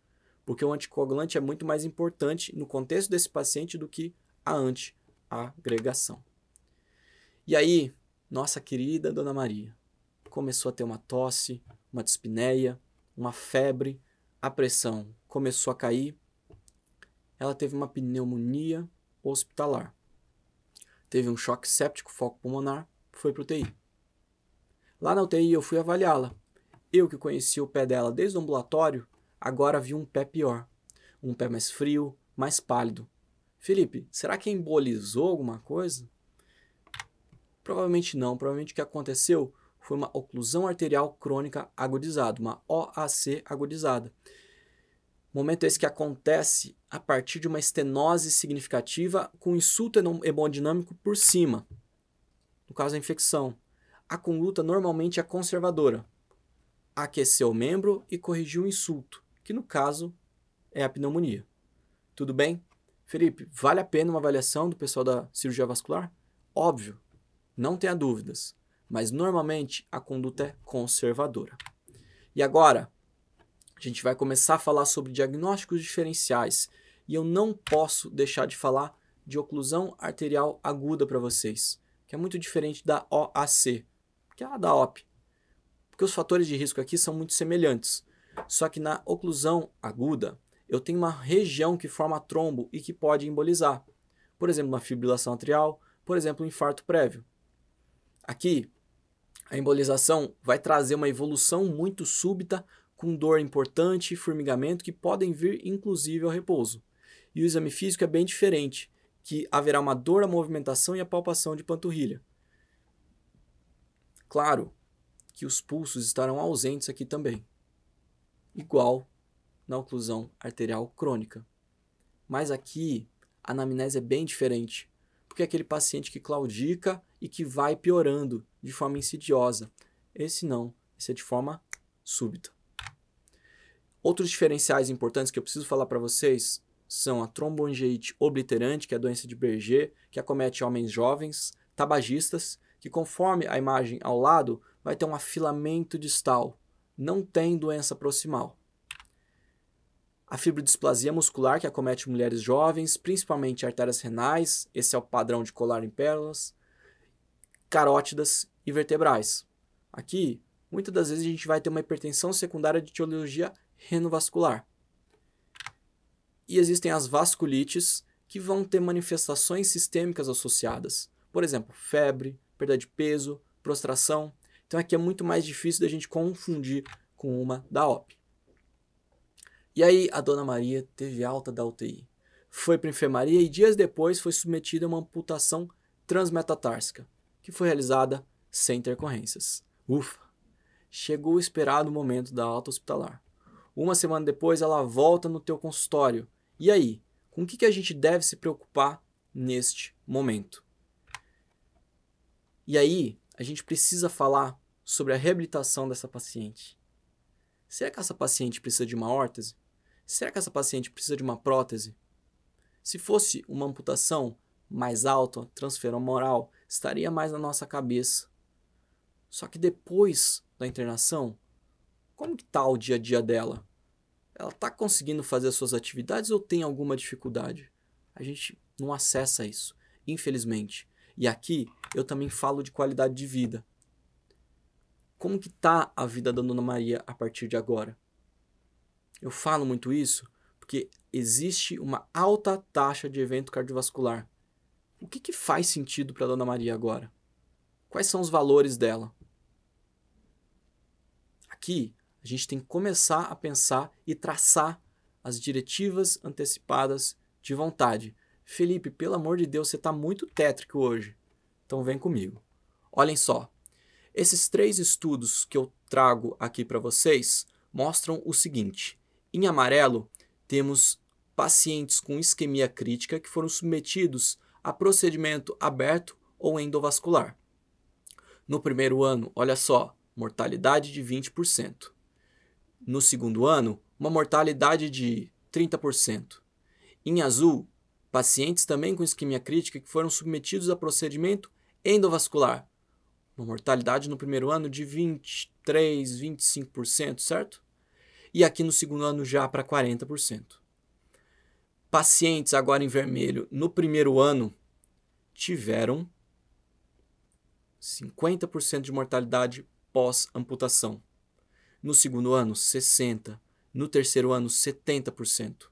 A: porque o anticoagulante é muito mais importante no contexto desse paciente do que a antiagregação. E aí, nossa querida Dona Maria, começou a ter uma tosse, uma dispneia, uma febre, a pressão começou a cair. Ela teve uma pneumonia hospitalar. Teve um choque séptico foco pulmonar, foi para UTI. Lá na UTI eu fui avaliá-la. Eu que conhecia o pé dela desde o ambulatório, agora vi um pé pior. Um pé mais frio, mais pálido. Felipe, será que embolizou alguma coisa? Provavelmente não. Provavelmente o que aconteceu foi uma oclusão arterial crônica agudizada, uma OAC agudizada. Momento esse que acontece a partir de uma estenose significativa com insulto hemodinâmico por cima, no caso a infecção. A conduta normalmente é conservadora. Aqueceu o membro e corrigiu o insulto, que no caso é a pneumonia. Tudo bem? Felipe, vale a pena uma avaliação do pessoal da cirurgia vascular? Óbvio, não tenha dúvidas mas normalmente a conduta é conservadora. E agora, a gente vai começar a falar sobre diagnósticos diferenciais, e eu não posso deixar de falar de oclusão arterial aguda para vocês, que é muito diferente da OAC, que é a da OP. Porque os fatores de risco aqui são muito semelhantes, só que na oclusão aguda, eu tenho uma região que forma trombo e que pode embolizar. Por exemplo, uma fibrilação atrial, por exemplo, um infarto prévio. Aqui, a embolização vai trazer uma evolução muito súbita, com dor importante e formigamento que podem vir inclusive ao repouso. E o exame físico é bem diferente, que haverá uma dor à movimentação e à palpação de panturrilha. Claro que os pulsos estarão ausentes aqui também, igual na oclusão arterial crônica. Mas aqui a anamnese é bem diferente porque é aquele paciente que claudica e que vai piorando de forma insidiosa. Esse não, esse é de forma súbita. Outros diferenciais importantes que eu preciso falar para vocês são a tromboangeite obliterante, que é a doença de Berger, que acomete homens jovens, tabagistas, que conforme a imagem ao lado, vai ter um afilamento distal. Não tem doença proximal a fibrodisplasia muscular que acomete mulheres jovens, principalmente artérias renais, esse é o padrão de colar em pérolas, carótidas e vertebrais. Aqui, muitas das vezes a gente vai ter uma hipertensão secundária de etiologia renovascular. E existem as vasculites, que vão ter manifestações sistêmicas associadas. Por exemplo, febre, perda de peso, prostração. Então aqui é muito mais difícil da gente confundir com uma da OP. E aí a dona Maria teve alta da UTI. Foi para enfermaria e dias depois foi submetida a uma amputação transmetatársica, que foi realizada sem intercorrências. Ufa! Chegou o esperado momento da alta hospitalar. Uma semana depois ela volta no teu consultório. E aí, com o que, que a gente deve se preocupar neste momento? E aí, a gente precisa falar sobre a reabilitação dessa paciente. Será que essa paciente precisa de uma órtese? Será que essa paciente precisa de uma prótese? Se fosse uma amputação mais alta, transferomoral, estaria mais na nossa cabeça. Só que depois da internação, como que está o dia a dia dela? Ela está conseguindo fazer as suas atividades ou tem alguma dificuldade? A gente não acessa isso, infelizmente. E aqui eu também falo de qualidade de vida. Como que está a vida da Dona Maria a partir de agora? Eu falo muito isso porque existe uma alta taxa de evento cardiovascular. O que, que faz sentido para a Dona Maria agora? Quais são os valores dela? Aqui, a gente tem que começar a pensar e traçar as diretivas antecipadas de vontade. Felipe, pelo amor de Deus, você está muito tétrico hoje. Então vem comigo. Olhem só. Esses três estudos que eu trago aqui para vocês mostram o seguinte: em amarelo, temos pacientes com isquemia crítica que foram submetidos a procedimento aberto ou endovascular. No primeiro ano, olha só, mortalidade de 20%. No segundo ano, uma mortalidade de 30%. Em azul, pacientes também com isquemia crítica que foram submetidos a procedimento endovascular. Uma mortalidade no primeiro ano de 23, 25%, certo? e aqui no segundo ano já para 40%. Pacientes agora em vermelho no primeiro ano tiveram 50% de mortalidade pós-amputação. No segundo ano, 60%. No terceiro ano, 70%.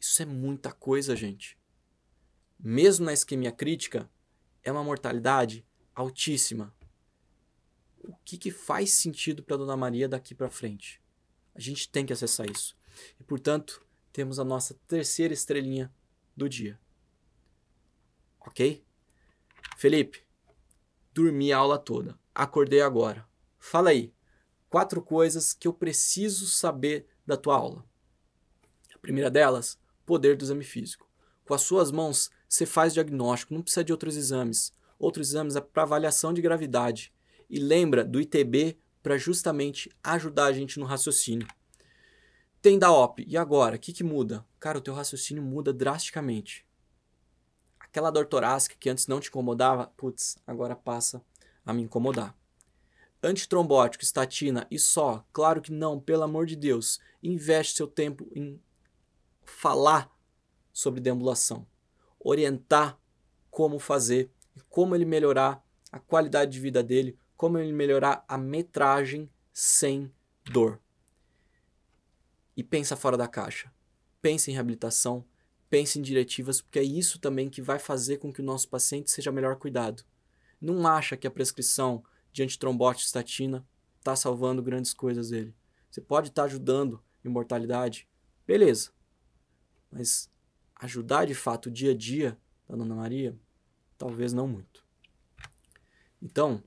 A: Isso é muita coisa, gente. Mesmo na isquemia crítica, é uma mortalidade altíssima. O que, que faz sentido para Dona Maria daqui para frente? A gente tem que acessar isso. E, portanto, temos a nossa terceira estrelinha do dia. Ok? Felipe, dormi a aula toda. Acordei agora. Fala aí, quatro coisas que eu preciso saber da tua aula. A primeira delas, poder do exame físico. Com as suas mãos, você faz diagnóstico, não precisa de outros exames. Outros exames é para avaliação de gravidade. E lembra do ITB para justamente ajudar a gente no raciocínio. Tem da OP, e agora? O que, que muda? Cara, o teu raciocínio muda drasticamente. Aquela dor torácica que antes não te incomodava, putz, agora passa a me incomodar. Antitrombótico, estatina e só? Claro que não, pelo amor de Deus. Investe seu tempo em falar sobre deambulação, orientar como fazer, como ele melhorar a qualidade de vida dele, como ele melhorar a metragem sem dor. E pensa fora da caixa. Pensa em reabilitação, pense em diretivas, porque é isso também que vai fazer com que o nosso paciente seja melhor cuidado. Não acha que a prescrição de antitrombótica estatina está salvando grandes coisas dele. Você pode estar tá ajudando em mortalidade, beleza. Mas ajudar de fato o dia a dia da Dona Maria, talvez não muito. Então,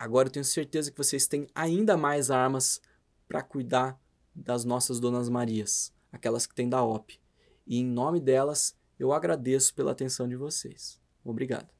A: Agora eu tenho certeza que vocês têm ainda mais armas para cuidar das nossas Donas Marias, aquelas que têm da OP. E em nome delas, eu agradeço pela atenção de vocês. Obrigado.